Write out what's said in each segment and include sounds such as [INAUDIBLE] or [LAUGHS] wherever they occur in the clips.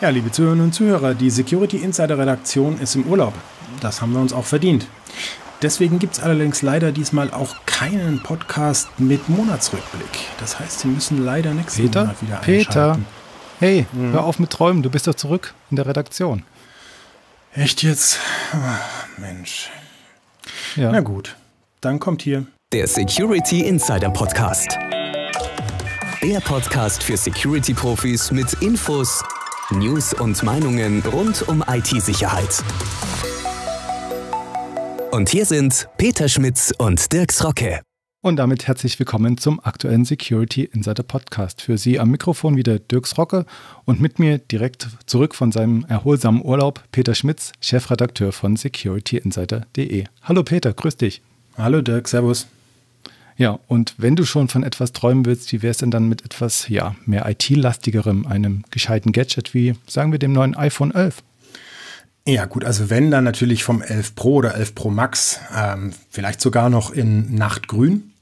Ja, liebe Zuhörerinnen und Zuhörer, die Security Insider Redaktion ist im Urlaub. Das haben wir uns auch verdient. Deswegen gibt es allerdings leider diesmal auch keinen Podcast mit Monatsrückblick. Das heißt, Sie müssen leider nächsten Peter? Monat wieder Peter, hey, mhm. hör auf mit Träumen, du bist doch zurück in der Redaktion. Echt jetzt? Ach, Mensch. Ja. Na gut, dann kommt hier der Security Insider Podcast. Der Podcast für Security-Profis mit Infos, News und Meinungen rund um IT-Sicherheit. Und hier sind Peter Schmitz und Dirks Rocke. Und damit herzlich willkommen zum aktuellen Security Insider Podcast. Für Sie am Mikrofon wieder Dirks Rocke und mit mir direkt zurück von seinem erholsamen Urlaub Peter Schmitz, Chefredakteur von securityinsider.de. Hallo Peter, grüß dich. Hallo Dirk, Servus. Ja, und wenn du schon von etwas träumen willst, wie wäre es denn dann mit etwas ja, mehr IT-lastigerem, einem gescheiten Gadget wie, sagen wir, dem neuen iPhone 11? Ja gut, also wenn dann natürlich vom 11 Pro oder 11 Pro Max, ähm, vielleicht sogar noch in Nachtgrün.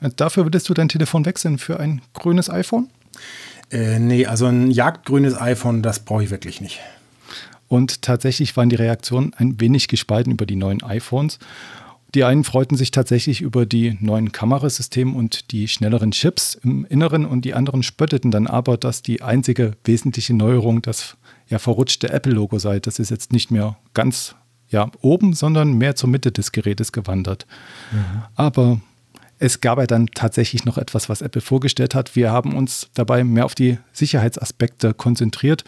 Äh, dafür würdest du dein Telefon wechseln für ein grünes iPhone? Äh, nee, also ein jagdgrünes iPhone, das brauche ich wirklich nicht. Und tatsächlich waren die Reaktionen ein wenig gespalten über die neuen iPhones. Die einen freuten sich tatsächlich über die neuen Kamerasysteme und die schnelleren Chips im Inneren und die anderen spötteten dann aber, dass die einzige wesentliche Neuerung das ja verrutschte Apple-Logo sei. Das ist jetzt nicht mehr ganz ja, oben, sondern mehr zur Mitte des Gerätes gewandert. Mhm. Aber es gab ja dann tatsächlich noch etwas, was Apple vorgestellt hat. Wir haben uns dabei mehr auf die Sicherheitsaspekte konzentriert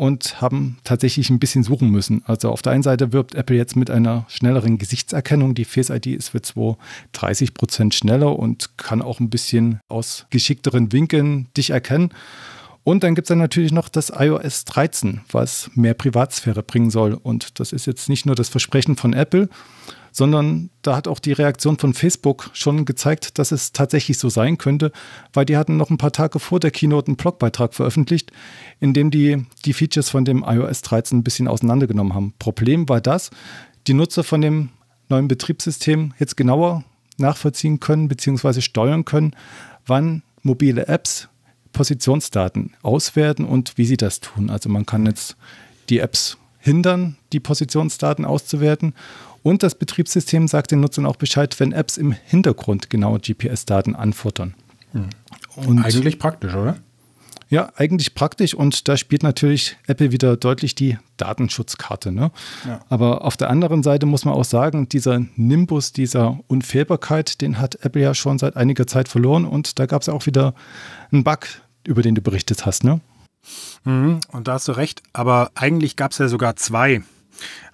und haben tatsächlich ein bisschen suchen müssen. Also auf der einen Seite wirbt Apple jetzt mit einer schnelleren Gesichtserkennung. Die Face ID ist für 2 30 Prozent schneller und kann auch ein bisschen aus geschickteren Winkeln dich erkennen. Und dann gibt es dann natürlich noch das iOS 13, was mehr Privatsphäre bringen soll. Und das ist jetzt nicht nur das Versprechen von Apple, sondern da hat auch die Reaktion von Facebook schon gezeigt, dass es tatsächlich so sein könnte, weil die hatten noch ein paar Tage vor der Keynote einen Blogbeitrag veröffentlicht, in dem die die Features von dem iOS 13 ein bisschen auseinandergenommen haben. Problem war das, die Nutzer von dem neuen Betriebssystem jetzt genauer nachvollziehen können bzw. steuern können, wann mobile Apps Positionsdaten auswerten und wie sie das tun. Also man kann jetzt die Apps hindern, die Positionsdaten auszuwerten und das Betriebssystem sagt den Nutzern auch Bescheid, wenn Apps im Hintergrund genaue GPS-Daten anfordern. Hm. eigentlich praktisch, oder? Ja, eigentlich praktisch und da spielt natürlich Apple wieder deutlich die Datenschutzkarte. Ne? Ja. Aber auf der anderen Seite muss man auch sagen, dieser Nimbus dieser Unfehlbarkeit, den hat Apple ja schon seit einiger Zeit verloren und da gab es auch wieder einen Bug, über den du berichtet hast. Ne? Mhm, und da hast du recht, aber eigentlich gab es ja sogar zwei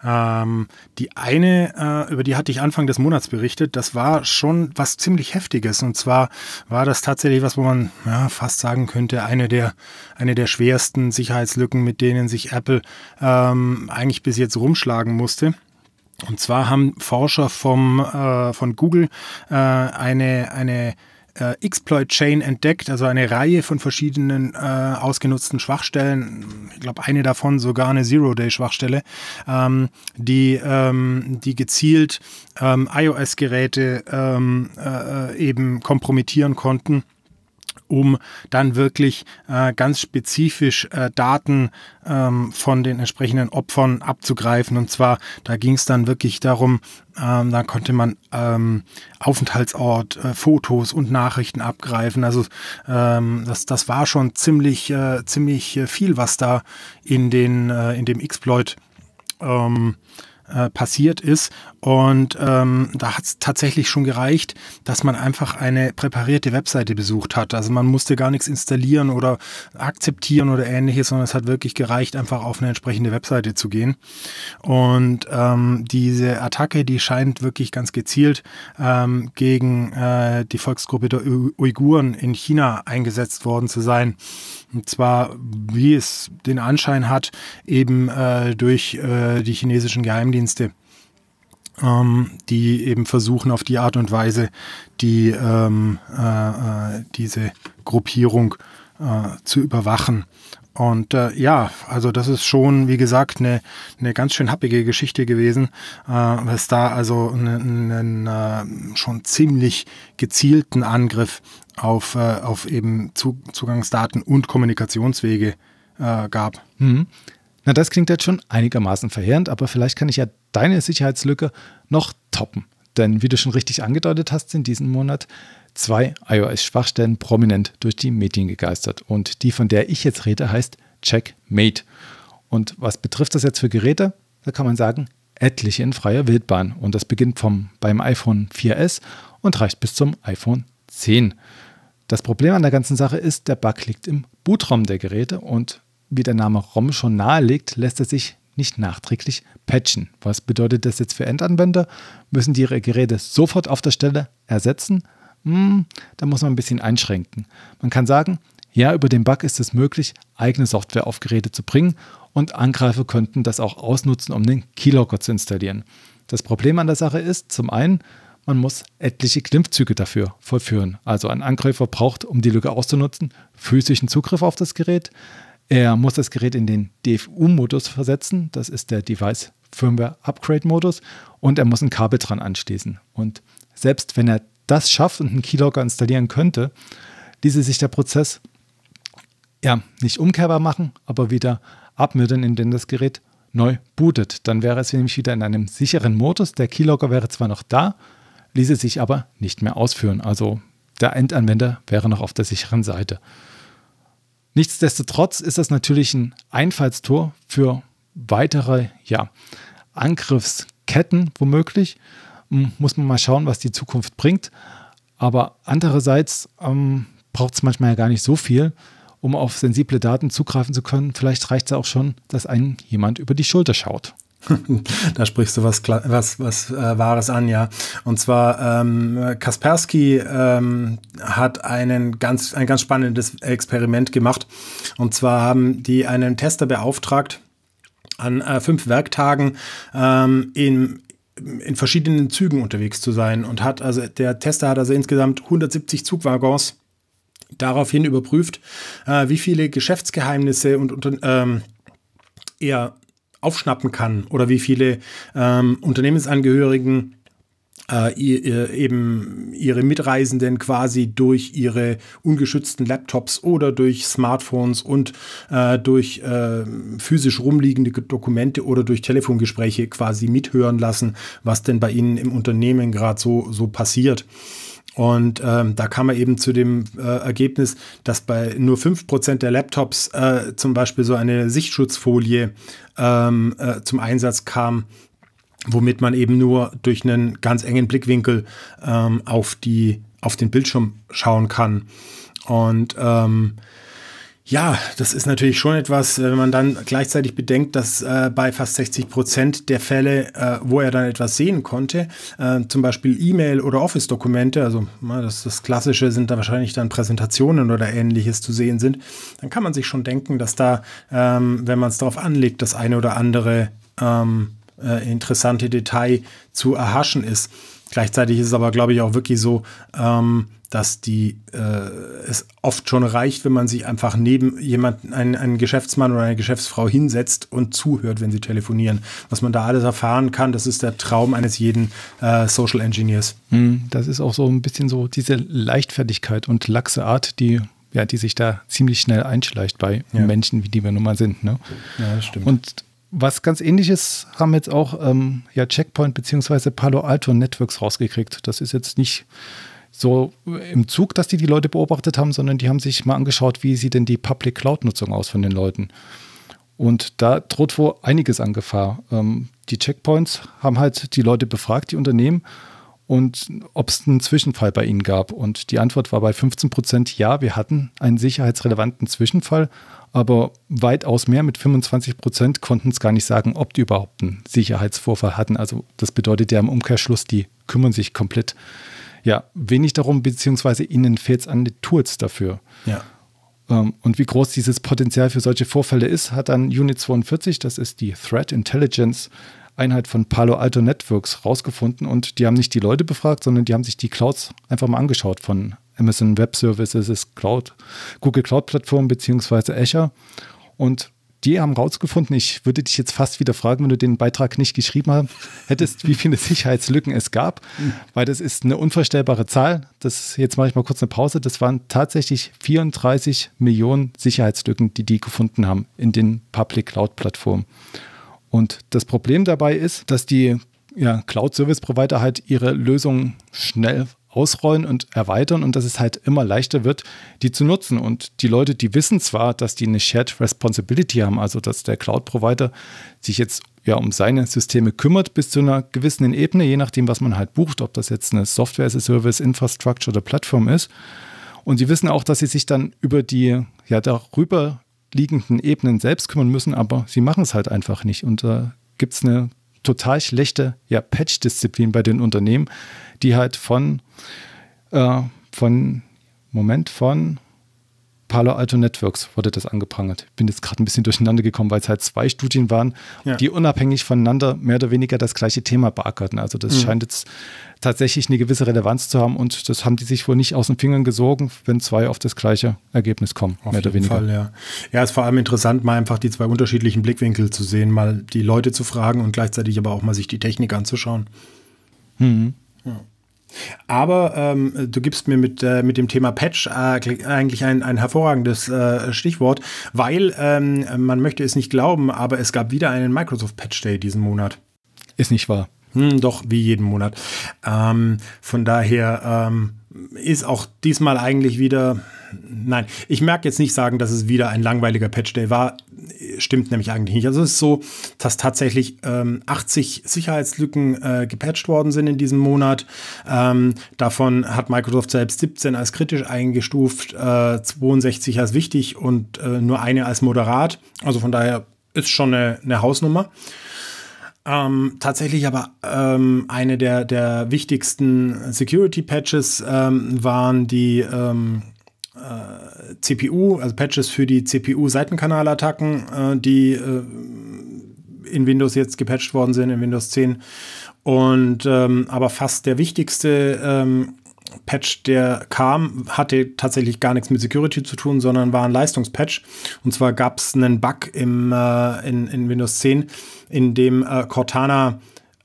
ähm, die eine, äh, über die hatte ich Anfang des Monats berichtet, das war schon was ziemlich Heftiges. Und zwar war das tatsächlich was, wo man ja, fast sagen könnte, eine der, eine der schwersten Sicherheitslücken, mit denen sich Apple ähm, eigentlich bis jetzt rumschlagen musste. Und zwar haben Forscher vom, äh, von Google äh, eine, eine äh, Exploit Chain entdeckt, also eine Reihe von verschiedenen äh, ausgenutzten Schwachstellen. Ich glaube, eine davon sogar eine Zero-Day-Schwachstelle, ähm, die, ähm, die gezielt ähm, iOS-Geräte ähm, äh, äh, eben kompromittieren konnten um dann wirklich äh, ganz spezifisch äh, Daten ähm, von den entsprechenden Opfern abzugreifen. Und zwar, da ging es dann wirklich darum, ähm, da konnte man ähm, Aufenthaltsort, äh, Fotos und Nachrichten abgreifen. Also ähm, das, das war schon ziemlich, äh, ziemlich äh, viel, was da in, den, äh, in dem Exploit ähm, äh, passiert ist. Und ähm, da hat es tatsächlich schon gereicht, dass man einfach eine präparierte Webseite besucht hat. Also man musste gar nichts installieren oder akzeptieren oder ähnliches, sondern es hat wirklich gereicht, einfach auf eine entsprechende Webseite zu gehen. Und ähm, diese Attacke, die scheint wirklich ganz gezielt ähm, gegen äh, die Volksgruppe der Uiguren in China eingesetzt worden zu sein. Und zwar, wie es den Anschein hat, eben äh, durch äh, die chinesischen Geheimdienste ähm, die eben versuchen auf die Art und Weise die, ähm, äh, äh, diese Gruppierung äh, zu überwachen. Und äh, ja, also das ist schon, wie gesagt, eine, eine ganz schön happige Geschichte gewesen, äh, was da also einen, ne, einen äh, schon ziemlich gezielten Angriff auf, äh, auf eben Zugangsdaten und Kommunikationswege äh, gab. Mhm. Na, das klingt jetzt schon einigermaßen verheerend, aber vielleicht kann ich ja deine Sicherheitslücke noch toppen. Denn wie du schon richtig angedeutet hast, sind diesen Monat zwei iOS-Schwachstellen prominent durch die Medien gegeistert. Und die, von der ich jetzt rede, heißt Checkmate. Und was betrifft das jetzt für Geräte? Da kann man sagen, etliche in freier Wildbahn. Und das beginnt vom, beim iPhone 4S und reicht bis zum iPhone 10. Das Problem an der ganzen Sache ist, der Bug liegt im Bootraum der Geräte und wie der Name ROM schon nahelegt, lässt er sich nicht nachträglich patchen. Was bedeutet das jetzt für Endanwender? Müssen die ihre Geräte sofort auf der Stelle ersetzen? Hm, da muss man ein bisschen einschränken. Man kann sagen, ja, über den Bug ist es möglich, eigene Software auf Geräte zu bringen und Angreifer könnten das auch ausnutzen, um den Keylogger zu installieren. Das Problem an der Sache ist, zum einen, man muss etliche Klimmzüge dafür vollführen. Also ein Angreifer braucht, um die Lücke auszunutzen, physischen Zugriff auf das Gerät. Er muss das Gerät in den DFU-Modus versetzen. Das ist der Device Firmware Upgrade Modus. Und er muss ein Kabel dran anschließen. Und selbst wenn er das schafft und einen Keylogger installieren könnte, ließe sich der Prozess ja nicht umkehrbar machen, aber wieder abmildern, indem das Gerät neu bootet. Dann wäre es nämlich wieder in einem sicheren Modus. Der Keylogger wäre zwar noch da, ließe sich aber nicht mehr ausführen. Also der Endanwender wäre noch auf der sicheren Seite. Nichtsdestotrotz ist das natürlich ein Einfallstor für weitere ja, Angriffsketten womöglich. Hm, muss man mal schauen, was die Zukunft bringt. Aber andererseits ähm, braucht es manchmal ja gar nicht so viel, um auf sensible Daten zugreifen zu können. Vielleicht reicht es auch schon, dass einem jemand über die Schulter schaut. [LAUGHS] da sprichst du was, was, was äh, Wahres an, ja. Und zwar ähm, Kaspersky ähm, hat einen ganz, ein ganz spannendes Experiment gemacht. Und zwar haben die einen Tester beauftragt, an äh, fünf Werktagen ähm, in, in verschiedenen Zügen unterwegs zu sein. Und hat also, der Tester hat also insgesamt 170 Zugwaggons daraufhin überprüft, äh, wie viele Geschäftsgeheimnisse und, und ähm, eher aufschnappen kann oder wie viele ähm, Unternehmensangehörigen äh, eben ihre Mitreisenden quasi durch ihre ungeschützten Laptops oder durch Smartphones und äh, durch äh, physisch rumliegende Dokumente oder durch Telefongespräche quasi mithören lassen, was denn bei ihnen im Unternehmen gerade so, so passiert. Und ähm, da kam er eben zu dem äh, Ergebnis, dass bei nur 5% der Laptops äh, zum Beispiel so eine Sichtschutzfolie ähm, äh, zum Einsatz kam, womit man eben nur durch einen ganz engen Blickwinkel ähm, auf, die, auf den Bildschirm schauen kann. Und ähm, ja, das ist natürlich schon etwas, äh, wenn man dann gleichzeitig bedenkt, dass äh, bei fast 60 Prozent der Fälle, äh, wo er dann etwas sehen konnte, äh, zum Beispiel E-Mail oder Office-Dokumente, also ne, das, das Klassische sind da wahrscheinlich dann Präsentationen oder ähnliches zu sehen sind, dann kann man sich schon denken, dass da, ähm, wenn man es darauf anlegt, das eine oder andere ähm, äh, interessante Detail zu erhaschen ist. Gleichzeitig ist es aber, glaube ich, auch wirklich so, ähm, dass die, äh, es oft schon reicht, wenn man sich einfach neben jemanden, einen, einen Geschäftsmann oder eine Geschäftsfrau hinsetzt und zuhört, wenn sie telefonieren. Was man da alles erfahren kann, das ist der Traum eines jeden äh, Social Engineers. Hm, das ist auch so ein bisschen so diese Leichtfertigkeit und laxe Art, die ja, die sich da ziemlich schnell einschleicht bei ja. Menschen, wie die wir nun mal sind. Ne? Ja, stimmt. Und was ganz ähnliches haben jetzt auch ähm, ja, Checkpoint bzw. Palo Alto Networks rausgekriegt. Das ist jetzt nicht so im Zug, dass die die Leute beobachtet haben, sondern die haben sich mal angeschaut, wie sieht denn die Public Cloud-Nutzung aus von den Leuten. Und da droht wohl einiges an Gefahr. Ähm, die Checkpoints haben halt die Leute befragt, die Unternehmen, und ob es einen Zwischenfall bei ihnen gab. Und die Antwort war bei 15 Prozent ja, wir hatten einen sicherheitsrelevanten Zwischenfall aber weitaus mehr mit 25 Prozent konnten es gar nicht sagen, ob die überhaupt einen Sicherheitsvorfall hatten. Also das bedeutet ja im Umkehrschluss, die kümmern sich komplett ja wenig darum, beziehungsweise ihnen fehlt es an den Tools dafür. Ja. Ähm, und wie groß dieses Potenzial für solche Vorfälle ist, hat dann Unit 42, das ist die Threat Intelligence Einheit von Palo Alto Networks, rausgefunden. Und die haben nicht die Leute befragt, sondern die haben sich die Clouds einfach mal angeschaut von Amazon Web Services, ist Cloud, Google Cloud Plattform beziehungsweise Azure. Und die haben rausgefunden, ich würde dich jetzt fast wieder fragen, wenn du den Beitrag nicht geschrieben hättest, wie viele [LAUGHS] Sicherheitslücken es gab, weil das ist eine unvorstellbare Zahl. Das jetzt mache ich mal kurz eine Pause. Das waren tatsächlich 34 Millionen Sicherheitslücken, die die gefunden haben in den Public Cloud Plattformen. Und das Problem dabei ist, dass die ja, Cloud-Service-Provider halt ihre Lösungen schnell ausrollen und erweitern und dass es halt immer leichter wird, die zu nutzen. Und die Leute, die wissen zwar, dass die eine Shared Responsibility haben, also dass der Cloud-Provider sich jetzt ja um seine Systeme kümmert bis zu einer gewissen Ebene, je nachdem, was man halt bucht, ob das jetzt eine Software as a Service, Infrastructure oder Plattform ist. Und sie wissen auch, dass sie sich dann über die ja darüber liegenden Ebenen selbst kümmern müssen, aber sie machen es halt einfach nicht. Und da äh, gibt es eine total schlechte ja, Patch-Disziplin bei den Unternehmen, die halt von, äh, von Moment, von Palo Alto Networks wurde das angeprangert. Ich Bin jetzt gerade ein bisschen durcheinander gekommen, weil es halt zwei Studien waren, ja. die unabhängig voneinander mehr oder weniger das gleiche Thema beackerten. Also das mhm. scheint jetzt tatsächlich eine gewisse Relevanz zu haben und das haben die sich wohl nicht aus den Fingern gesogen, wenn zwei auf das gleiche Ergebnis kommen, auf mehr oder weniger. Fall, ja. ja, ist vor allem interessant, mal einfach die zwei unterschiedlichen Blickwinkel zu sehen, mal die Leute zu fragen und gleichzeitig aber auch mal sich die Technik anzuschauen. Mhm. Ja. Aber ähm, du gibst mir mit, äh, mit dem Thema Patch äh, eigentlich ein, ein hervorragendes äh, Stichwort, weil ähm, man möchte es nicht glauben, aber es gab wieder einen Microsoft Patch Day diesen Monat. Ist nicht wahr. Hm, doch, wie jeden Monat. Ähm, von daher ähm, ist auch diesmal eigentlich wieder. Nein, ich merke jetzt nicht sagen, dass es wieder ein langweiliger Patch Day war. Stimmt nämlich eigentlich nicht. Also es ist so, dass tatsächlich ähm, 80 Sicherheitslücken äh, gepatcht worden sind in diesem Monat. Ähm, davon hat Microsoft selbst 17 als kritisch eingestuft, äh, 62 als wichtig und äh, nur eine als moderat. Also von daher ist schon eine, eine Hausnummer. Ähm, tatsächlich aber ähm, eine der, der wichtigsten Security-Patches ähm, waren die ähm, äh, CPU, also Patches für die CPU-Seitenkanalattacken, äh, die äh, in Windows jetzt gepatcht worden sind, in Windows 10. Und ähm, aber fast der wichtigste ähm, Patch, der kam, hatte tatsächlich gar nichts mit Security zu tun, sondern war ein Leistungspatch. Und zwar gab es einen Bug im, äh, in, in, Windows 10, in dem äh, Cortana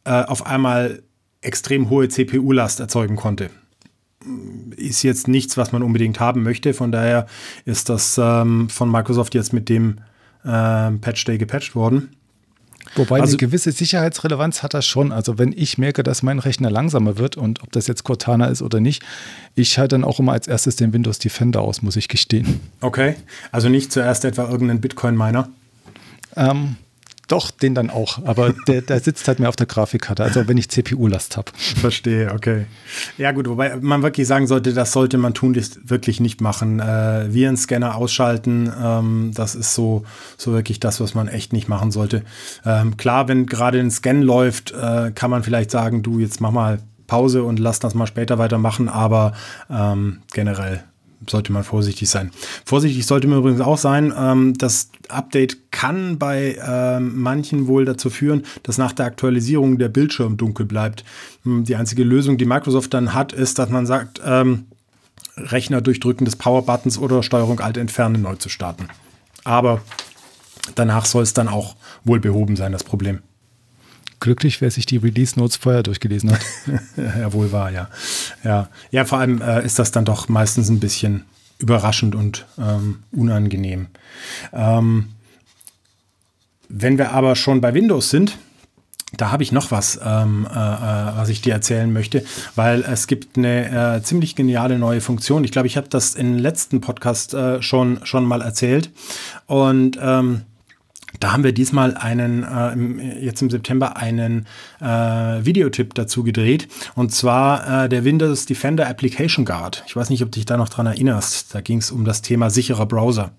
äh, auf einmal extrem hohe CPU-Last erzeugen konnte. Ist jetzt nichts, was man unbedingt haben möchte. Von daher ist das ähm, von Microsoft jetzt mit dem äh, Patch Day gepatcht worden. Wobei also, eine gewisse Sicherheitsrelevanz hat das schon. Also wenn ich merke, dass mein Rechner langsamer wird und ob das jetzt Cortana ist oder nicht, ich halte dann auch immer als erstes den Windows Defender aus, muss ich gestehen. Okay, also nicht zuerst etwa irgendeinen Bitcoin-Miner? Ähm, doch, den dann auch. Aber der, der sitzt halt mehr auf der Grafikkarte, also wenn ich CPU-Last habe. Verstehe, okay. Ja, gut, wobei man wirklich sagen sollte, das sollte man tun, das wirklich nicht machen. Äh, Virenscanner ausschalten, ähm, das ist so, so wirklich das, was man echt nicht machen sollte. Ähm, klar, wenn gerade ein Scan läuft, äh, kann man vielleicht sagen, du, jetzt mach mal Pause und lass das mal später weitermachen, aber ähm, generell sollte man vorsichtig sein. Vorsichtig sollte man übrigens auch sein. Ähm, das Update kann bei ähm, manchen wohl dazu führen, dass nach der Aktualisierung der Bildschirm dunkel bleibt. Hm, die einzige Lösung, die Microsoft dann hat, ist, dass man sagt, ähm, Rechner durchdrücken des Power-Buttons oder Steuerung Alt entfernen neu zu starten. Aber danach soll es dann auch wohl behoben sein, das Problem glücklich, wer sich die Release Notes vorher durchgelesen hat. [LAUGHS] ja, wohl wahr, ja. Ja, ja vor allem äh, ist das dann doch meistens ein bisschen überraschend und ähm, unangenehm. Ähm, wenn wir aber schon bei Windows sind, da habe ich noch was, ähm, äh, äh was ich dir erzählen möchte, weil es gibt eine äh, ziemlich geniale neue Funktion. Ich glaube, ich habe das im letzten Podcast äh, schon, schon mal erzählt. Und ähm, da haben wir diesmal einen, äh, im, jetzt im September einen äh, Videotipp dazu gedreht und zwar äh, der Windows Defender Application Guard. Ich weiß nicht, ob du dich da noch dran erinnerst. Da ging es um das Thema sicherer Browser.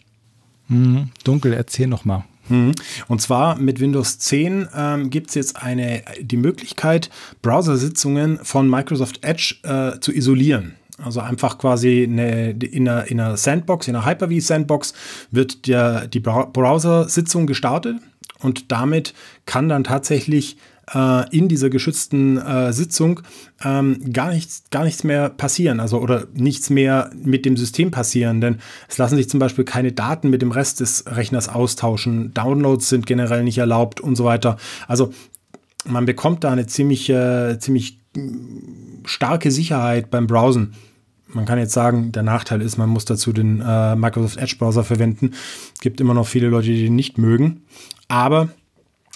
Mhm, dunkel, erzähl nochmal. mal. Mhm. Und zwar mit Windows 10 ähm, gibt es jetzt eine, die Möglichkeit, Browsersitzungen von Microsoft Edge äh, zu isolieren. Also einfach quasi eine, in, einer, in einer Sandbox, in einer Hyper-V-Sandbox wird der, die Browser-Sitzung gestartet und damit kann dann tatsächlich äh, in dieser geschützten äh, Sitzung ähm, gar, nichts, gar nichts mehr passieren, also oder nichts mehr mit dem System passieren, denn es lassen sich zum Beispiel keine Daten mit dem Rest des Rechners austauschen, Downloads sind generell nicht erlaubt und so weiter. Also man bekommt da eine ziemlich, äh, ziemlich starke Sicherheit beim Browsen man kann jetzt sagen, der Nachteil ist, man muss dazu den äh, Microsoft Edge Browser verwenden. Gibt immer noch viele Leute, die den nicht mögen. Aber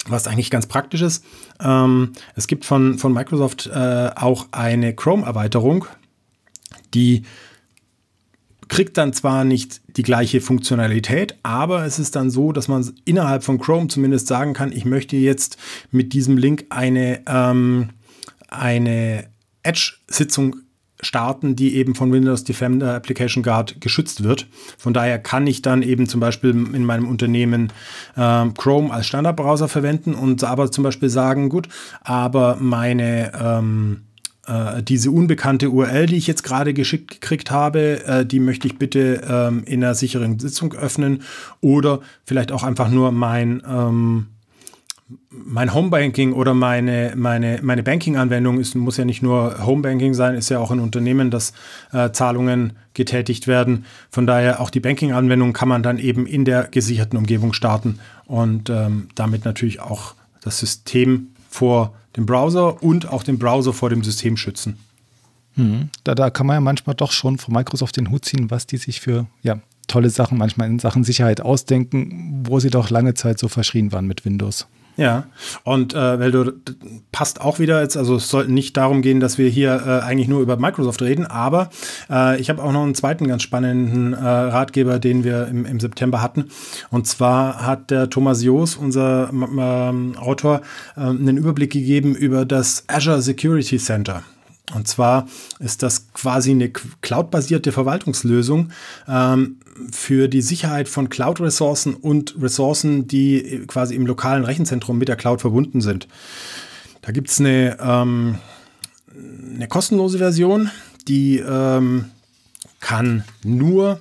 was eigentlich ganz praktisch ist, ähm, es gibt von, von Microsoft äh, auch eine Chrome-Erweiterung, die kriegt dann zwar nicht die gleiche Funktionalität, aber es ist dann so, dass man innerhalb von Chrome zumindest sagen kann, ich möchte jetzt mit diesem Link eine, ähm, eine Edge-Sitzung starten, die eben von Windows Defender Application Guard geschützt wird. Von daher kann ich dann eben zum Beispiel in meinem Unternehmen äh, Chrome als Standardbrowser verwenden und aber zum Beispiel sagen, gut, aber meine ähm, äh, diese unbekannte URL, die ich jetzt gerade geschickt gekriegt habe, äh, die möchte ich bitte ähm, in einer sicheren Sitzung öffnen oder vielleicht auch einfach nur mein ähm, mein Homebanking oder meine, meine, meine Banking-Anwendung ist, muss ja nicht nur Homebanking sein, ist ja auch ein Unternehmen, das äh, Zahlungen getätigt werden. Von daher auch die Banking-Anwendung kann man dann eben in der gesicherten Umgebung starten und ähm, damit natürlich auch das System vor dem Browser und auch den Browser vor dem System schützen. Hm. Da, da kann man ja manchmal doch schon von Microsoft den Hut ziehen, was die sich für ja, tolle Sachen manchmal in Sachen Sicherheit ausdenken, wo sie doch lange Zeit so verschrien waren mit Windows. Ja, und äh, weil du passt auch wieder jetzt, also es sollte nicht darum gehen, dass wir hier äh, eigentlich nur über Microsoft reden, aber äh, ich habe auch noch einen zweiten ganz spannenden äh, Ratgeber, den wir im, im September hatten. Und zwar hat der Thomas Joos, unser ähm, Autor, äh, einen Überblick gegeben über das Azure Security Center. Und zwar ist das quasi eine cloud-basierte Verwaltungslösung ähm, für die Sicherheit von Cloud-Ressourcen und Ressourcen, die äh, quasi im lokalen Rechenzentrum mit der Cloud verbunden sind. Da gibt es eine, ähm, eine kostenlose Version, die ähm, kann nur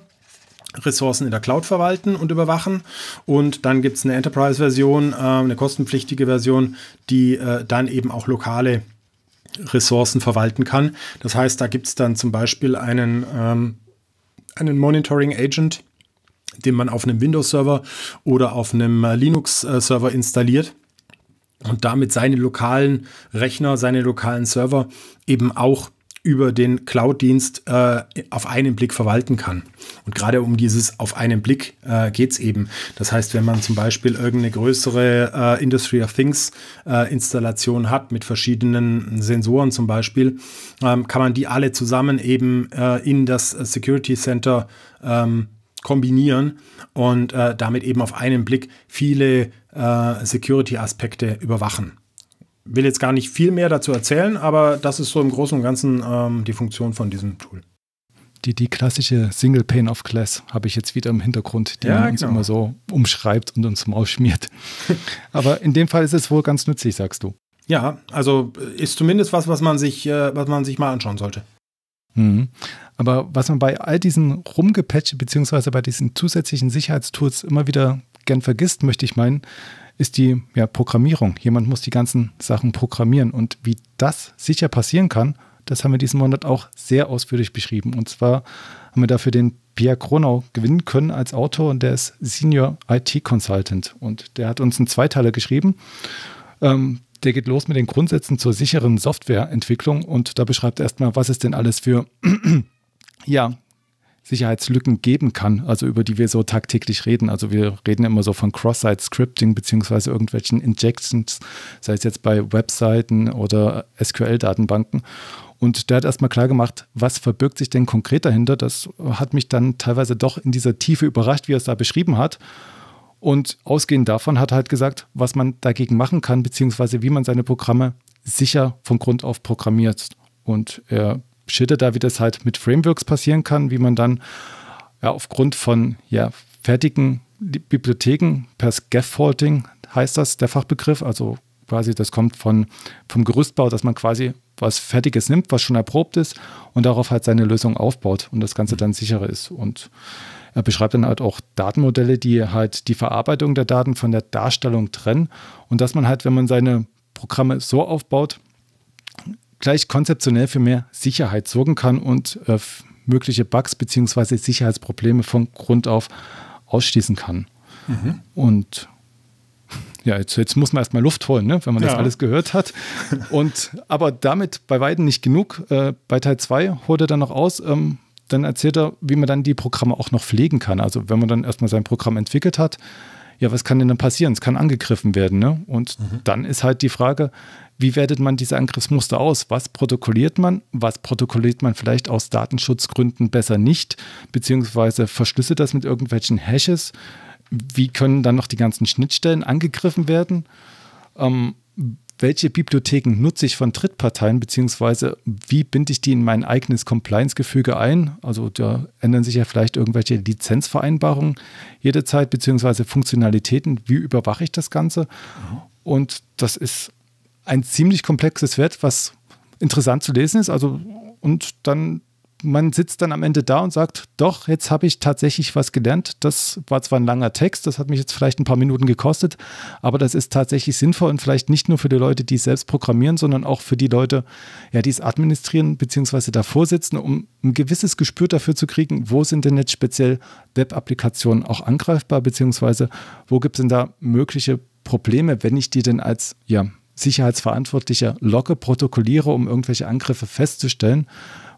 Ressourcen in der Cloud verwalten und überwachen. Und dann gibt es eine Enterprise-Version, äh, eine kostenpflichtige Version, die äh, dann eben auch lokale Ressourcen verwalten kann. Das heißt, da gibt es dann zum Beispiel einen, ähm, einen Monitoring Agent, den man auf einem Windows-Server oder auf einem äh, Linux-Server installiert und damit seine lokalen Rechner, seine lokalen Server eben auch über den Cloud-Dienst äh, auf einen Blick verwalten kann. Und gerade um dieses auf einen Blick äh, geht es eben. Das heißt, wenn man zum Beispiel irgendeine größere äh, Industry of Things äh, Installation hat mit verschiedenen Sensoren zum Beispiel, ähm, kann man die alle zusammen eben äh, in das Security Center ähm, kombinieren und äh, damit eben auf einen Blick viele Security-Aspekte überwachen will jetzt gar nicht viel mehr dazu erzählen, aber das ist so im Großen und Ganzen ähm, die Funktion von diesem Tool. Die, die klassische Single Pane of Glass habe ich jetzt wieder im Hintergrund, die ja, man uns genau. immer so umschreibt und uns Maul schmiert. [LAUGHS] aber in dem Fall ist es wohl ganz nützlich, sagst du. Ja, also äh, ist zumindest was, was man sich, äh, was man sich mal anschauen sollte. Mhm. Aber was man bei all diesen Rumgepatcht beziehungsweise bei diesen zusätzlichen Sicherheitstools immer wieder gern vergisst, möchte ich meinen, ist die ja, Programmierung. Jemand muss die ganzen Sachen programmieren. Und wie das sicher passieren kann, das haben wir diesen Monat auch sehr ausführlich beschrieben. Und zwar haben wir dafür den Pierre Kronau gewinnen können als Autor und der ist Senior IT Consultant. Und der hat uns einen Zweiteiler geschrieben. Ähm, der geht los mit den Grundsätzen zur sicheren Softwareentwicklung und da beschreibt er erstmal, was es denn alles für [CLEARS THROAT] ja, Sicherheitslücken geben kann, also über die wir so tagtäglich reden. Also wir reden immer so von Cross-Site-Scripting beziehungsweise irgendwelchen Injections, sei es jetzt bei Webseiten oder SQL-Datenbanken. Und der hat erstmal klar gemacht, was verbirgt sich denn konkret dahinter. Das hat mich dann teilweise doch in dieser Tiefe überrascht, wie er es da beschrieben hat. Und ausgehend davon hat er halt gesagt, was man dagegen machen kann, beziehungsweise wie man seine Programme sicher von Grund auf programmiert. Und er schildert da, wie das halt mit Frameworks passieren kann, wie man dann ja, aufgrund von ja, fertigen Bibliotheken per Scaffolding heißt das der Fachbegriff, also quasi das kommt von, vom Gerüstbau, dass man quasi was Fertiges nimmt, was schon erprobt ist und darauf halt seine Lösung aufbaut und das Ganze dann sicherer ist. Und er beschreibt dann halt auch Datenmodelle, die halt die Verarbeitung der Daten von der Darstellung trennen und dass man halt, wenn man seine Programme so aufbaut, gleich konzeptionell für mehr Sicherheit sorgen kann und äh, mögliche Bugs bzw. Sicherheitsprobleme von Grund auf ausschließen kann. Mhm. Und ja, jetzt, jetzt, muss man erstmal Luft holen, ne, wenn man ja. das alles gehört hat. Und aber damit bei Weitem nicht genug. Äh, bei Teil 2 holt er dann noch aus, ähm, dann erzählt er, wie man dann die Programme auch noch pflegen kann. Also wenn man dann erstmal sein Programm entwickelt hat, ja, was kann denn dann passieren? Es kann angegriffen werden. Ne? Und mhm. dann ist halt die Frage, wie wertet man diese Angriffsmuster aus? Was protokolliert man? Was protokolliert man vielleicht aus Datenschutzgründen besser nicht? Beziehungsweise verschlüsselt das mit irgendwelchen Hashes? Wie können dann noch die ganzen Schnittstellen angegriffen werden? Ähm, welche Bibliotheken nutze ich von Drittparteien, beziehungsweise wie binde ich die in mein eigenes Compliance-Gefüge ein? Also da ändern sich ja vielleicht irgendwelche Lizenzvereinbarungen jederzeit, beziehungsweise Funktionalitäten. Wie überwache ich das Ganze? Mhm. Und das ist ein ziemlich komplexes Wert, was interessant zu lesen ist. Also und dann man sitzt dann am Ende da und sagt, doch, jetzt habe ich tatsächlich was gelernt. Das war zwar ein langer Text, das hat mich jetzt vielleicht ein paar Minuten gekostet, aber das ist tatsächlich sinnvoll und vielleicht nicht nur für die Leute, die es selbst programmieren, sondern auch für die Leute, ja, die es administrieren bzw. davor sitzen, um ein gewisses Gespür dafür zu kriegen, wo sind denn jetzt speziell Web-Applikationen auch angreifbar, bzw. wo gibt es denn da mögliche Probleme, wenn ich die denn als ja, sicherheitsverantwortlicher Logge protokolliere, um irgendwelche Angriffe festzustellen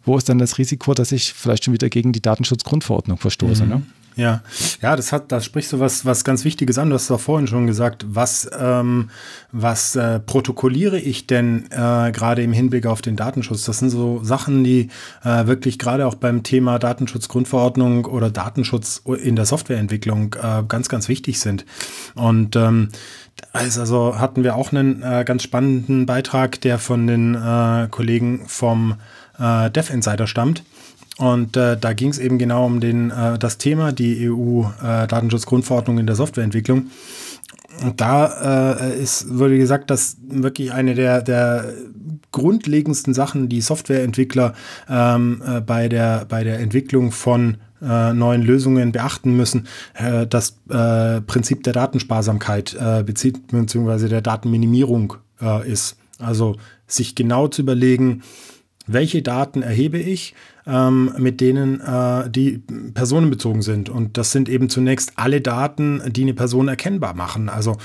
wo ist dann das Risiko, dass ich vielleicht schon wieder gegen die Datenschutzgrundverordnung verstoße? Mhm. Ne? Ja, ja, das hat, da spricht so was, was ganz Wichtiges an. Du hast es vorhin schon gesagt. Was, ähm, was äh, protokolliere ich denn äh, gerade im Hinblick auf den Datenschutz? Das sind so Sachen, die äh, wirklich gerade auch beim Thema Datenschutzgrundverordnung oder Datenschutz in der Softwareentwicklung äh, ganz, ganz wichtig sind. Und ähm, also hatten wir auch einen äh, ganz spannenden Beitrag, der von den äh, Kollegen vom äh, Dev Insider stammt. Und äh, da ging es eben genau um den, äh, das Thema, die EU-Datenschutzgrundverordnung äh, in der Softwareentwicklung. Und da äh, ist, würde gesagt, dass wirklich eine der, der grundlegendsten Sachen, die Softwareentwickler ähm, äh, bei, der, bei der Entwicklung von äh, neuen Lösungen beachten müssen. Äh, das äh, Prinzip der Datensparsamkeit äh, bezieht, beziehungsweise der Datenminimierung äh, ist. Also sich genau zu überlegen, welche Daten erhebe ich, ähm, mit denen äh, die personenbezogen sind. Und das sind eben zunächst alle Daten, die eine Person erkennbar machen. Also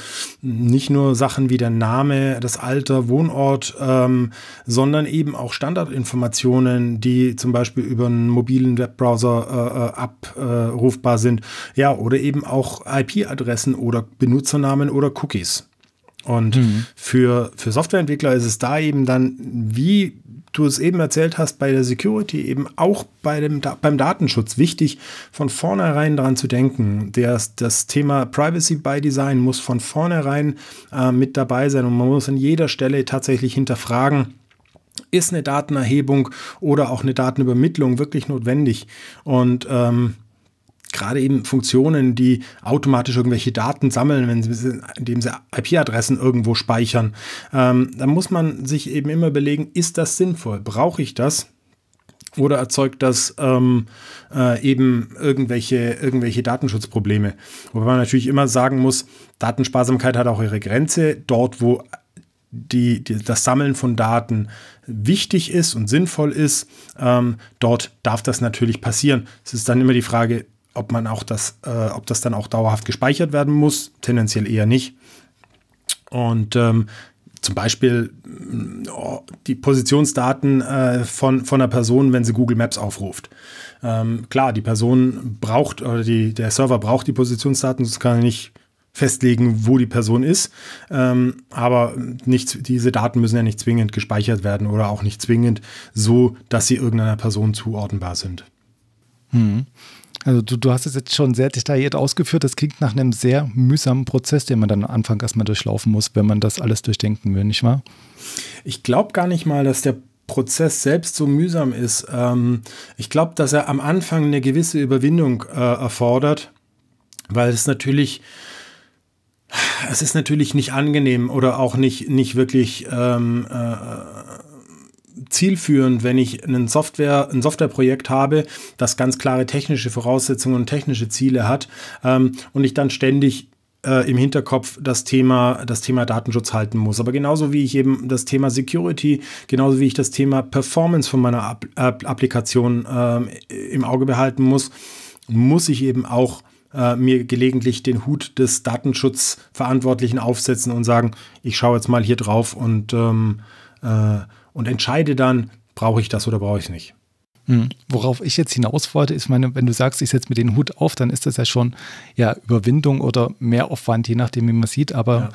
nicht nur Sachen wie der Name, das Alter, Wohnort, ähm, sondern eben auch Standardinformationen, die zum Beispiel über einen mobilen Webbrowser äh, äh abrufbar sind. Ja, oder eben auch IP-Adressen oder Benutzernamen oder Cookies. Und mhm. für, für Softwareentwickler ist es da eben dann, wie du es eben erzählt hast, bei der Security eben auch bei dem, beim Datenschutz wichtig, von vornherein daran zu denken. Das, das Thema Privacy by Design muss von vornherein äh, mit dabei sein und man muss an jeder Stelle tatsächlich hinterfragen, ist eine Datenerhebung oder auch eine Datenübermittlung wirklich notwendig? Und ähm, gerade eben Funktionen, die automatisch irgendwelche Daten sammeln, wenn sie, indem sie IP-Adressen irgendwo speichern, ähm, dann muss man sich eben immer überlegen, ist das sinnvoll? Brauche ich das? Oder erzeugt das ähm, äh, eben irgendwelche, irgendwelche Datenschutzprobleme? Wobei man natürlich immer sagen muss, Datensparsamkeit hat auch ihre Grenze. Dort, wo die, die, das Sammeln von Daten wichtig ist und sinnvoll ist, ähm, dort darf das natürlich passieren. Es ist dann immer die Frage, ob man auch das, äh, ob das dann auch dauerhaft gespeichert werden muss, tendenziell eher nicht. Und ähm, zum Beispiel mm, oh, die Positionsdaten äh, von, von einer Person, wenn sie Google Maps aufruft. Ähm, klar, die Person braucht oder die, der Server braucht die Positionsdaten, sonst kann er nicht festlegen, wo die Person ist. Ähm, aber nicht, diese Daten müssen ja nicht zwingend gespeichert werden oder auch nicht zwingend so, dass sie irgendeiner Person zuordnenbar sind. Hm. Also du, du hast es jetzt schon sehr detailliert ausgeführt. Das klingt nach einem sehr mühsamen Prozess, den man dann am Anfang erstmal durchlaufen muss, wenn man das alles durchdenken will, nicht wahr? Ich glaube gar nicht mal, dass der Prozess selbst so mühsam ist. Ähm, ich glaube, dass er am Anfang eine gewisse Überwindung äh, erfordert, weil es natürlich, es ist natürlich nicht angenehm oder auch nicht, nicht wirklich ähm, äh, zielführend, wenn ich einen Software, ein Softwareprojekt habe, das ganz klare technische Voraussetzungen und technische Ziele hat ähm, und ich dann ständig äh, im Hinterkopf das Thema, das Thema Datenschutz halten muss. Aber genauso wie ich eben das Thema Security, genauso wie ich das Thema Performance von meiner App Applikation äh, im Auge behalten muss, muss ich eben auch äh, mir gelegentlich den Hut des Datenschutzverantwortlichen aufsetzen und sagen, ich schaue jetzt mal hier drauf und ähm, äh, und entscheide dann, brauche ich das oder brauche ich es nicht. Hm. Worauf ich jetzt hinaus wollte, ist, meine, wenn du sagst, ich setze mir den Hut auf, dann ist das ja schon ja, Überwindung oder Mehraufwand, je nachdem, wie man sieht. Aber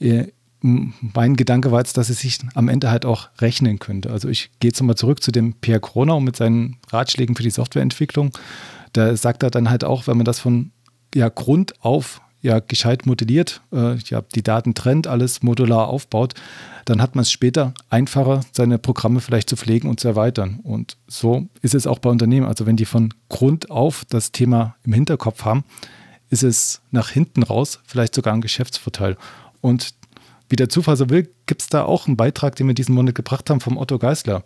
ja. äh, mein Gedanke war jetzt, dass es sich am Ende halt auch rechnen könnte. Also ich gehe jetzt nochmal zurück zu dem Pierre Kronau mit seinen Ratschlägen für die Softwareentwicklung. Da sagt er dann halt auch, wenn man das von ja, Grund auf ja gescheit modelliert, äh, ja, die Daten trennt, alles modular aufbaut, dann hat man es später einfacher, seine Programme vielleicht zu pflegen und zu erweitern. Und so ist es auch bei Unternehmen. Also wenn die von Grund auf das Thema im Hinterkopf haben, ist es nach hinten raus vielleicht sogar ein Geschäftsvorteil. Und wie der Zufall so will, gibt es da auch einen Beitrag, den wir diesen Monat gebracht haben vom Otto Geisler.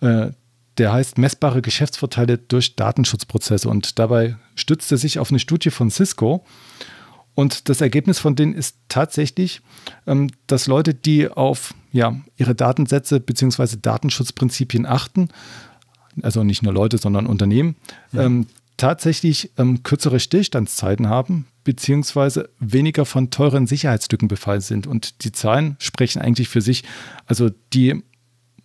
Äh, der heißt Messbare Geschäftsvorteile durch Datenschutzprozesse. Und dabei stützt er sich auf eine Studie von Cisco und das Ergebnis von denen ist tatsächlich, ähm, dass Leute, die auf ja, ihre Datensätze bzw. Datenschutzprinzipien achten, also nicht nur Leute, sondern Unternehmen, ja. ähm, tatsächlich ähm, kürzere Stillstandszeiten haben, bzw. weniger von teuren Sicherheitslücken befallen sind. Und die Zahlen sprechen eigentlich für sich. Also die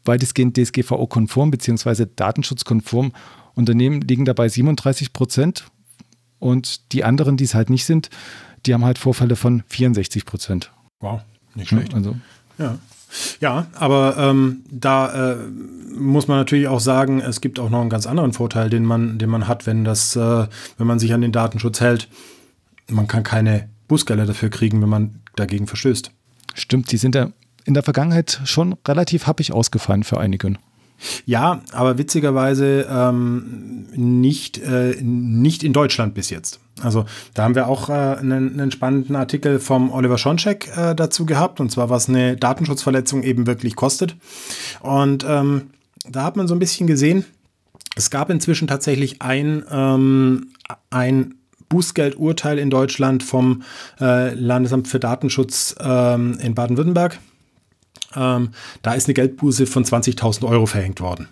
weitestgehend DSGVO-konform bzw. datenschutzkonform Unternehmen liegen dabei 37 Prozent und die anderen, die es halt nicht sind, die haben halt Vorfälle von 64 Prozent. Wow, nicht schlecht. Ja, also. ja. Ja, aber ähm, da äh, muss man natürlich auch sagen, es gibt auch noch einen ganz anderen Vorteil, den man, den man hat, wenn das, äh, wenn man sich an den Datenschutz hält. Man kann keine Bußgelder dafür kriegen, wenn man dagegen verstößt. Stimmt, die sind ja in der Vergangenheit schon relativ happig ausgefallen für einigen. Ja, aber witzigerweise ähm, nicht, äh, nicht in Deutschland bis jetzt. Also da haben wir auch äh, einen, einen, spannenden Artikel vom Oliver Schoncheck äh, dazu gehabt, und zwar was eine Datenschutzverletzung eben wirklich kostet. Und ähm, da hat man so ein bisschen gesehen, es gab inzwischen tatsächlich ein, ähm, ein Bußgeldurteil in Deutschland vom äh, Landesamt für Datenschutz ähm, in Baden-Württemberg ähm, da ist eine Geldbuße von 20.000 Euro verhängt worden.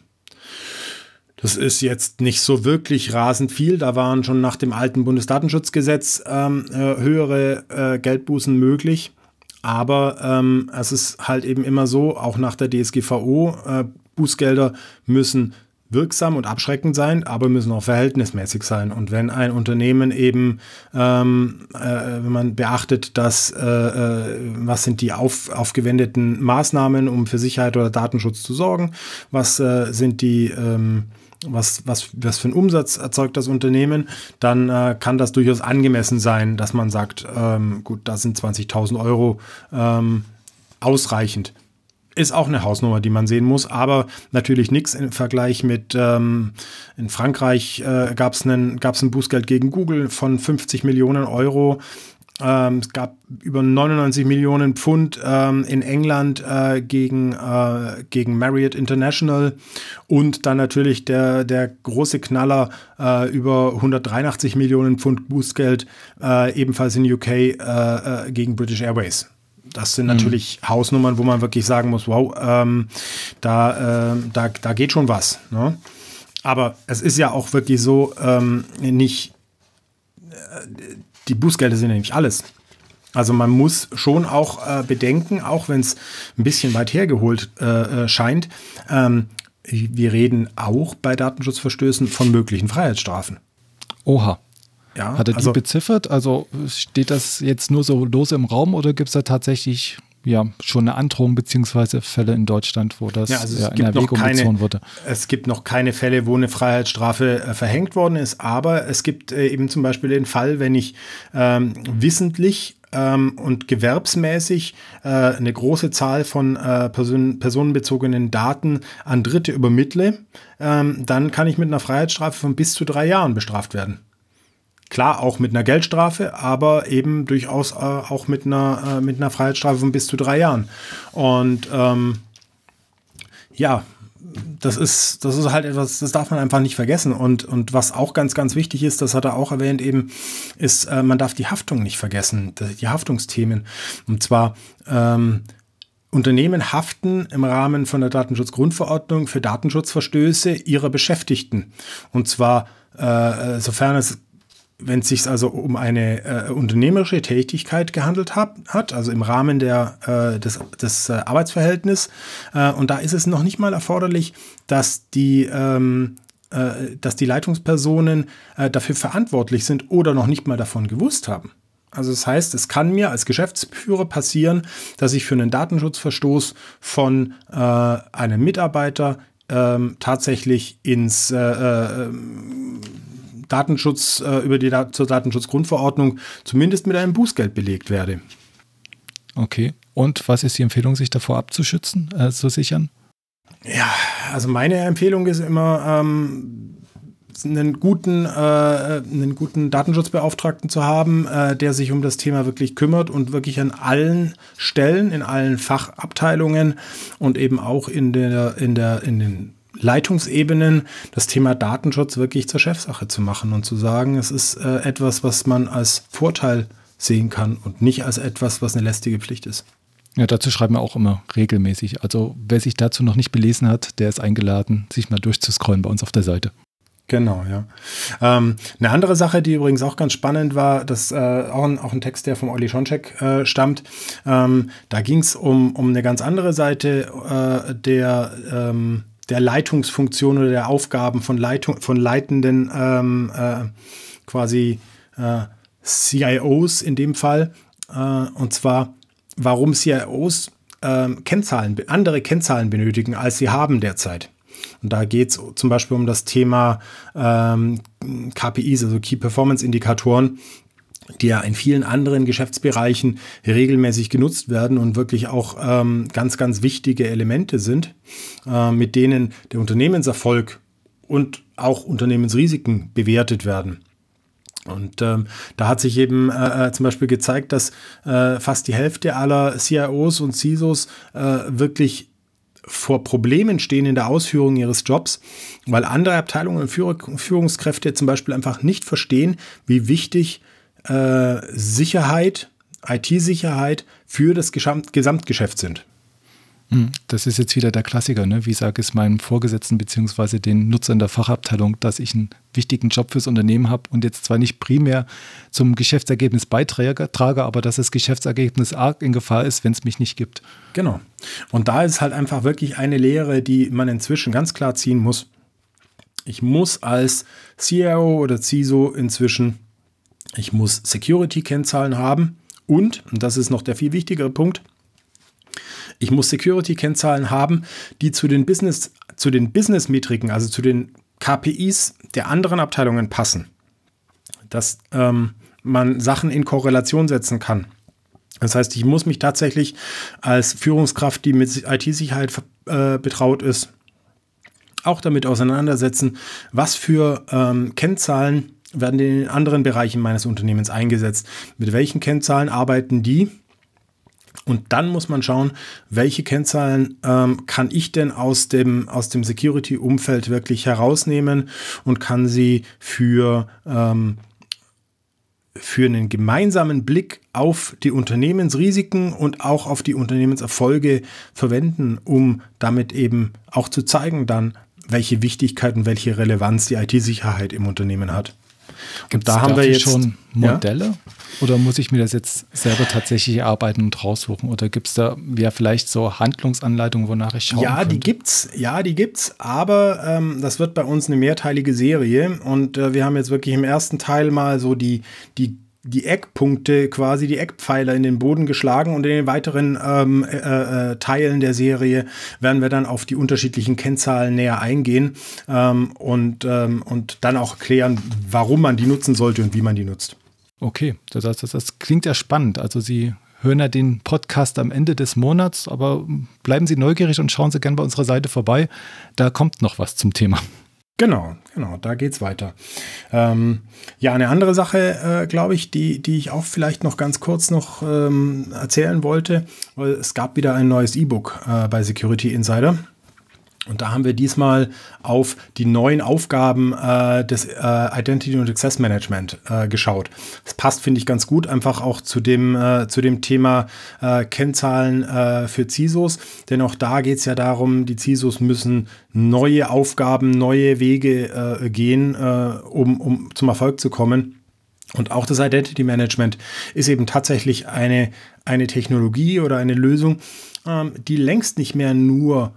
Das ist jetzt nicht so wirklich rasend viel. Da waren schon nach dem alten Bundesdatenschutzgesetz ähm, äh, höhere äh, Geldbußen möglich. Aber ähm, es ist halt eben immer so, auch nach der DSGVO, äh, Bußgelder müssen wirksam und abschreckend sein, aber müssen auch verhältnismäßig sein. Und wenn ein Unternehmen eben, ähm, äh, wenn man beachtet, dass äh, äh was sind die auf, aufgewendeten Maßnahmen, um für Sicherheit oder Datenschutz zu sorgen, was äh, sind die ähm, was, was, was für einen Umsatz erzeugt das Unternehmen, dann äh, kann das durchaus angemessen sein, dass man sagt, ähm, gut, da sind 20.000 Euro ähm, ausreichend ist auch eine Hausnummer, die man sehen muss, aber natürlich nichts im Vergleich mit ähm, in Frankreich äh, gab es ein Bußgeld gegen Google von 50 Millionen Euro. Ähm, es gab über 99 Millionen Pfund ähm, in England äh, gegen, äh, gegen Marriott International und dann natürlich der, der große Knaller äh, über 183 Millionen Pfund Bußgeld äh, ebenfalls in UK äh, äh, gegen British Airways das sind natürlich mhm. Hausnummern, wo man wirklich sagen muss, wow, ähm, da, äh, da, da geht schon was. Ne? Aber es ist ja auch wirklich so, ähm, nicht, äh, die Bußgelder sind ja nicht alles. Also man muss schon auch äh, bedenken, auch wenn es ein bisschen weit hergeholt äh, äh, scheint, ähm, wir reden auch bei Datenschutzverstößen von möglichen Freiheitsstrafen. Oha. Ja, Hat er also, die beziffert? Also steht das jetzt nur so lose im Raum oder gibt es da tatsächlich ja, schon eine Androhung bzw. Fälle in Deutschland, wo das ja, also es ja, in Erwägung gezogen wurde. Es gibt noch keine Fälle, wo eine Freiheitsstrafe äh, verhängt worden ist, aber es gibt äh, eben zum Beispiel den Fall, wenn ich ähm, wissentlich ähm, und gewerbsmäßig äh, eine große Zahl von äh, person personenbezogenen Daten an Dritte übermittle, ähm, dann kann ich mit einer Freiheitsstrafe von bis zu drei Jahren bestraft werden. Klar, auch mit einer Geldstrafe, aber eben durchaus äh, auch mit einer, äh, mit einer Freiheitsstrafe von bis zu drei Jahren. Und ähm, ja, das ist, das ist halt etwas, das darf man einfach nicht vergessen. Und, und was auch ganz, ganz wichtig ist, das hat er auch erwähnt eben, ist, äh, man darf die Haftung nicht vergessen, die Haftungsthemen. Und zwar, ähm, Unternehmen haften im Rahmen von der Datenschutzgrundverordnung für Datenschutzverstöße ihrer Beschäftigten. Und zwar, äh, äh sofern es wenn es sich also um eine äh, unternehmerische Tätigkeit gehandelt hab, hat, also im Rahmen der, äh, des, des äh, Arbeitsverhältnisses, äh, und da ist es noch nicht mal erforderlich, dass die, ähm, äh, dass die Leitungspersonen äh, dafür verantwortlich sind oder noch nicht mal davon gewusst haben. Also das heißt, es kann mir als Geschäftsführer passieren, dass ich für einen Datenschutzverstoß von einem Mitarbeiter ähm, tatsächlich ins Datenschutz, äh, über die zur Datenschutzgrundverordnung zumindest mit einem Bußgeld belegt werde. Okay. Und was ist die Empfehlung, sich davor abzuschützen, äh, zu sichern? Ja, also meine Empfehlung ist immer, ähm, einen guten, äh, einen guten Datenschutzbeauftragten zu haben, äh, der sich um das Thema wirklich kümmert und wirklich an allen Stellen, in allen Fachabteilungen und eben auch in der, in der, in den Leitungsebenen das Thema Datenschutz wirklich zur Chefsache zu machen und zu sagen, es ist äh, etwas, was man als Vorteil sehen kann und nicht als etwas, was eine lästige Pflicht ist. Ja, dazu schreiben wir auch immer regelmäßig. Also wer sich dazu noch nicht belesen hat, der ist eingeladen, sich mal durchzuscrollen bei uns auf der Seite. Genau, ja. Ähm, eine andere Sache, die übrigens auch ganz spannend war, das äh, auch, ein, auch ein Text, der vom Olli Schoncheck äh, stammt. Ähm, da ging es um, um eine ganz andere Seite äh, der ähm, der Leitungsfunktion oder der Aufgaben von, Leitung, von leitenden ähm, äh, quasi äh, CIOs in dem Fall. Äh, und zwar, warum CIOs ähm, Kennzahlen, andere Kennzahlen benötigen, als sie haben derzeit. Und da geht es zum Beispiel um das Thema ähm, KPIs, also Key Performance Indikatoren, die ja in vielen anderen Geschäftsbereichen regelmäßig genutzt werden und wirklich auch ähm, ganz, ganz wichtige Elemente sind, äh, mit denen der Unternehmenserfolg und auch Unternehmensrisiken bewertet werden. Und ähm, da hat sich eben äh, äh zum Beispiel gezeigt, dass äh, fast die Hälfte aller CIOs und CISOs äh, wirklich vor Problemen stehen in der Ausführung ihres Jobs, weil andere Abteilungen und Führungskräfte zum Beispiel einfach nicht verstehen, wie wichtig Sicherheit, IT-Sicherheit für das Gesamtgeschäft sind. Hm, das ist jetzt wieder der Klassiker. Ne? Wie sage es meinem Vorgesetzten bzw. den Nutzern der Fachabteilung, dass ich einen wichtigen Job fürs Unternehmen habe und jetzt zwar nicht primär zum Geschäftsergebnis beitrage, aber dass das Geschäftsergebnis arg in Gefahr ist, wenn es mich nicht gibt. Genau. Und da ist halt einfach wirklich eine Lehre, die man inzwischen ganz klar ziehen muss. Ich muss als CIO e oder CISO inzwischen ich muss Security-Kennzahlen haben und, und das ist noch der viel wichtigere Punkt, ich muss Security-Kennzahlen haben, die zu den Business, zu den Business-Metriken, also zu den KPIs der anderen Abteilungen passen. Dass ähm, man Sachen in Korrelation setzen kann. Das heißt, ich muss mich tatsächlich als Führungskraft, die mit IT-Sicherheit äh, betraut ist, auch damit auseinandersetzen, was für ähm, Kennzahlen werden in anderen Bereichen meines Unternehmens eingesetzt? Mit welchen Kennzahlen arbeiten die? Und dann muss man schauen, welche Kennzahlen ähm, kann ich denn aus dem, aus dem Security-Umfeld wirklich herausnehmen und kann sie für, ähm, für einen gemeinsamen Blick auf die Unternehmensrisiken und auch auf die Unternehmenserfolge verwenden, um damit eben auch zu zeigen dann, welche Wichtigkeit und welche Relevanz die IT-Sicherheit im Unternehmen hat. Gibt da haben wir jetzt schon Modelle? Ja? Oder muss ich mir das jetzt selber tatsächlich arbeiten und raussuchen? Oder gibt es da ja vielleicht so Handlungsanleitungen, wonach ich schaue? Ja, könnte? die gibt's, ja, die gibt's, aber ähm, das wird bei uns eine mehrteilige Serie. Und äh, wir haben jetzt wirklich im ersten Teil mal so die, die die Eckpunkte, quasi die Eckpfeiler in den Boden geschlagen und in den weiteren ähm, äh, äh, Teilen der Serie werden wir dann auf die unterschiedlichen Kennzahlen näher eingehen ähm, und, ähm, und dann auch klären, warum man die nutzen sollte und wie man die nutzt. Okay, das, heißt, das, das klingt ja spannend. Also Sie hören ja den Podcast am Ende des Monats, aber bleiben Sie neugierig und schauen Sie gerne bei unserer Seite vorbei. Da kommt noch was zum Thema. Genau, genau, da geht's weiter. Ähm, ja, eine andere Sache, äh, glaube ich, die, die ich auch vielleicht noch ganz kurz noch ähm, erzählen wollte, es gab wieder ein neues E-Book äh, bei Security Insider. Und da haben wir diesmal auf die neuen Aufgaben äh, des äh, Identity und Access Management äh, geschaut. Das passt, finde ich, ganz gut, einfach auch zu dem, äh, zu dem Thema äh, Kennzahlen äh, für CISOs. Denn auch da geht es ja darum, die CISOs müssen neue Aufgaben, neue Wege gehen, um, um zum Erfolg zu kommen. Und auch das Identity Management ist eben tatsächlich eine, eine Technologie oder eine Lösung, ähm, die längst nicht mehr nur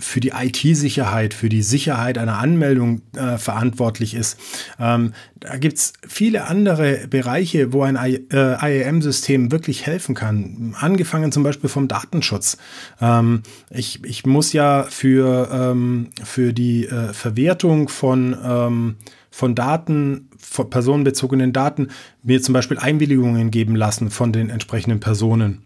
für die IT-Sicherheit, für die Sicherheit einer Anmeldung äh, verantwortlich ist. Ähm, da gibt es viele andere Bereiche, wo ein I äh, IAM-System wirklich helfen kann. Angefangen zum Beispiel vom Datenschutz. Ähm, ich, ich muss ja für, ähm, für die äh, Verwertung von, ähm, von Daten, von personenbezogenen Daten, mir zum Beispiel Einwilligungen geben lassen von den entsprechenden Personen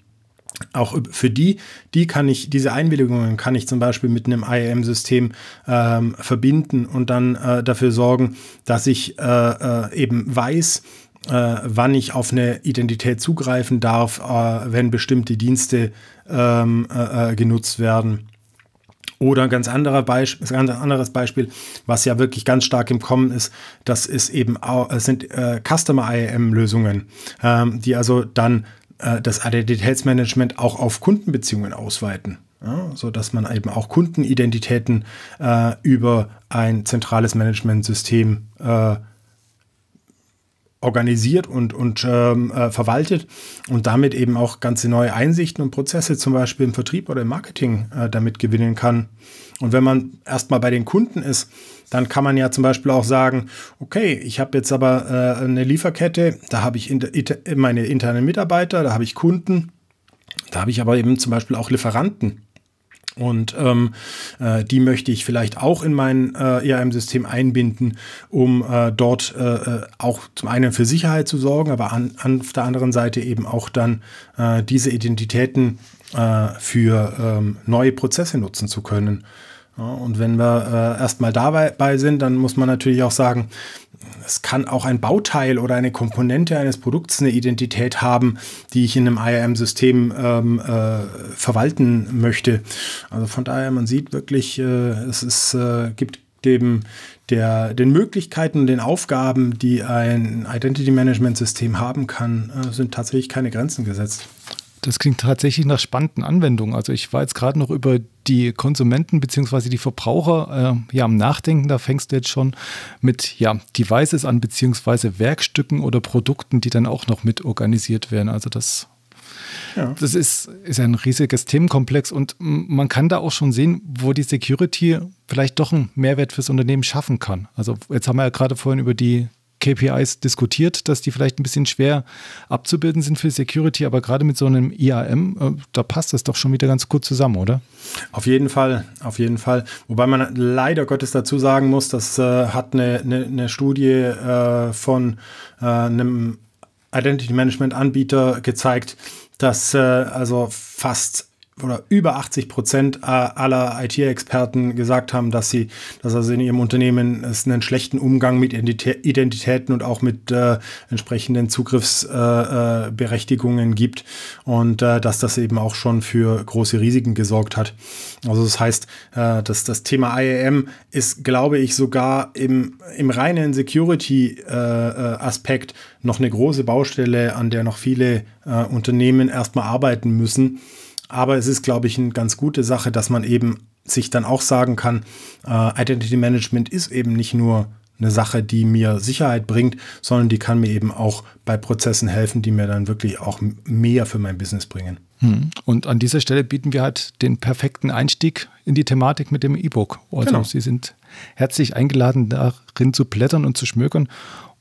auch für die, die kann ich, diese Einwilligungen kann ich zum Beispiel mit einem IAM-System ähm, verbinden und dann äh, dafür sorgen, dass ich äh, äh, eben weiß, äh, wann ich auf eine Identität zugreifen darf, äh, wenn bestimmte Dienste ähm, äh, genutzt werden. Oder ein ganz, anderer Beisp ganz anderes Beispiel, was ja wirklich ganz stark im Kommen ist, das ist eben auch, sind Customer IAM-Lösungen, ähm, die also dann äh, das Identitätsmanagement auch auf Kundenbeziehungen ausweiten. Ja, so dass man eben auch Kundenidentitäten äh, über ein zentrales Managementsystem äh, organisiert und, und ähm, äh, verwaltet und damit eben auch ganze neue Einsichten und Prozesse zum Beispiel im Vertrieb oder im Marketing äh, damit gewinnen kann. Und wenn man erstmal bei den Kunden ist, dann kann man ja zum Beispiel auch sagen, okay, ich habe jetzt aber äh, eine Lieferkette, da habe ich inter, inter, meine internen Mitarbeiter, da habe ich Kunden, da habe ich aber eben zum Beispiel auch Lieferanten. Und ähm, äh, die möchte ich vielleicht auch in mein äh, ERM-System einbinden, um äh, dort äh, äh, auch zum einen für Sicherheit zu sorgen, aber an, an, auf der anderen Seite eben auch dann äh, diese Identitäten für ähm, neue Prozesse nutzen zu können. Ja, und wenn wir erstmal dabei sind, dann muss man natürlich auch sagen, es kann auch ein Bauteil oder eine Komponente eines Produkts eine Identität haben, die ich in einem IAM-System ähm, äh, verwalten möchte. Also von daher, man sieht wirklich, äh, es ist, äh, gibt dem, der, den Möglichkeiten und den Aufgaben, die ein Identity Management System haben kann, äh, sind tatsächlich keine Grenzen gesetzt. Das klingt tatsächlich nach spannenden Anwendungen. Also ich war jetzt gerade noch über die Konsumenten bzw. die Verbraucher äh, ja am Nachdenken. Da fängst du jetzt schon mit ja, Devices an bzw. Werkstücken oder Produkten, die dann auch noch mit organisiert werden. Also das ja. Das ist, ist ein riesiges Themenkomplex und man kann da auch schon sehen, wo die Security vielleicht doch einen Mehrwert fürs Unternehmen schaffen kann. Also jetzt haben wir ja gerade vorhin über die KPIs diskutiert, dass die vielleicht ein bisschen schwer abzubilden sind für Security, aber gerade mit so einem IAM, äh, da passt das doch schon wieder ganz gut zusammen, oder? Auf jeden Fall, auf jeden Fall. Wobei man leider Gottes dazu sagen muss, das äh, hat eine, eine, eine Studie äh, von äh, einem Identity Management Anbieter gezeigt, dass äh, also fast oder über 80 Prozent aller IT-Experten gesagt haben, dass sie, dass also in ihrem Unternehmen es einen schlechten Umgang mit Identitäten und auch mit äh, entsprechenden Zugriffsberechtigungen äh, äh gibt und äh, dass das eben auch schon für große Risiken gesorgt hat. Also das heißt, äh, dass das Thema IAM ist, glaube ich, sogar im, im reinen Security-Aspekt äh, noch eine große Baustelle, an der noch viele Unternehmen erstmal arbeiten müssen. Aber es ist, glaube ich, eine ganz gute Sache, dass man eben sich dann auch sagen kann, äh, Identity Management ist eben nicht nur eine Sache, die mir Sicherheit bringt, sondern die kann mir eben auch bei Prozessen helfen, die mir dann wirklich auch mehr für mein Business bringen. Hm. Und an dieser Stelle bieten wir halt den perfekten Einstieg in die Thematik mit dem E-Book. Also genau. Sie sind herzlich eingeladen, darin zu blättern und zu schmökern.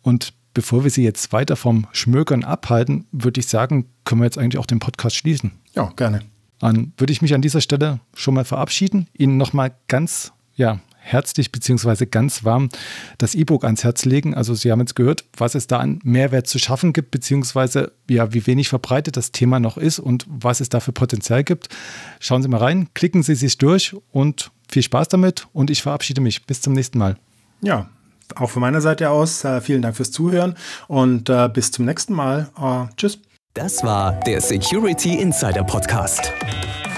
Und bevor wir Sie jetzt weiter vom Schmökern abhalten, würde ich sagen, können wir jetzt eigentlich auch den Podcast schließen. Ja, gerne. Dann würde ich mich an dieser Stelle schon mal verabschieden, Ihnen nochmal ganz, ja, herzlich bzw. ganz warm das E-Book ans Herz legen. Also Sie haben jetzt gehört, was es da an Mehrwert zu schaffen gibt, beziehungsweise ja, wie wenig verbreitet das Thema noch ist und was es da für Potenzial gibt. Schauen Sie mal rein, klicken Sie sich durch und viel Spaß damit und ich verabschiede mich. Bis zum nächsten Mal. Ja, auch von meiner Seite aus äh, vielen Dank fürs Zuhören und äh, bis zum nächsten Mal. Äh, tschüss. Das war der Security Insider Podcast.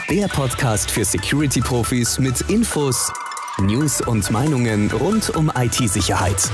Der Podcast für Security-Profis mit Infos, News und Meinungen rund um IT-Sicherheit.